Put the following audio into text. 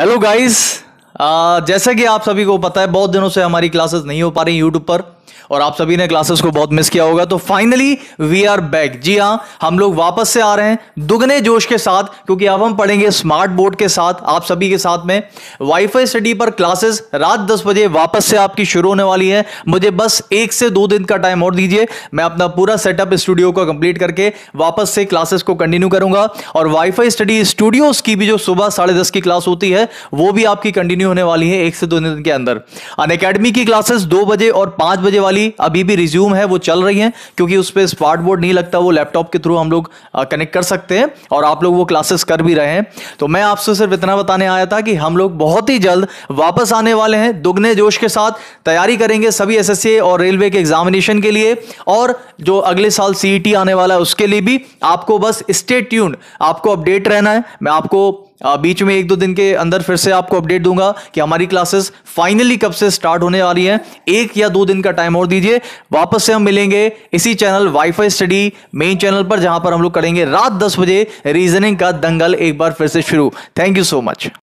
hello guys uh, जैसा कि आप सभी को पता है बहुत दिनों से हमारी क्लासेस नहीं हो पा रही यूट्यूब पर और आप सभी ने क्लासेस को बहुत मिस किया होगा तो फाइनली वी आर बैक जी हाँ हम लोग वापस से आ रहे हैं दुगने जोश के साथ क्योंकि अब हम पढ़ेंगे स्मार्ट बोर्ड के साथ आप सभी के साथ में वाईफाई स्टडी पर क्लासेस रात दस बजे वापस से आपकी शुरू होने वाली है मुझे बस एक से दो दिन का टाइम और दीजिए मैं अपना पूरा सेटअप स्टूडियो का कंप्लीट करके वापस से क्लासेस को कंटिन्यू करूंगा और वाईफाई स्टडी स्टूडियोज की भी जो सुबह साढ़े दस की क्लास होती है वो भी आपकी कंटिन्यू होने वाली है एक से दो दिन के अंदर अन की क्लासेस दो बजे और पांच बजे वाली अभी भी रिज्यूम है वो चल रही है क्योंकि उस पर स्मार्ट बोर्ड नहीं लगता वो लैपटॉप के थ्रू हम लोग कनेक्ट कर सकते हैं और आप लोग वो क्लासेस कर भी रहे हैं तो मैं आपसे सिर्फ इतना बताने आया था कि हम लोग बहुत ही जल्द वापस आने वाले हैं दुगने जोश के साथ तैयारी करेंगे सभी एस और रेलवे के एग्जामिनेशन के लिए और जो अगले साल सी e आने वाला है उसके लिए भी आपको बस स्टेट ट्यून आपको अपडेट रहना है मैं आपको बीच में एक दो दिन के अंदर फिर से आपको अपडेट दूंगा कि हमारी क्लासेस फाइनली कब से स्टार्ट होने वाली हैं एक या दो दिन का टाइम और दीजिए वापस से हम मिलेंगे इसी channel WiFi study main channel पर जहां पर हम लोग करेंगे रात दस बजे रीजनिंग का दंगल एक बार फिर से शुरू थैंक यू सो मच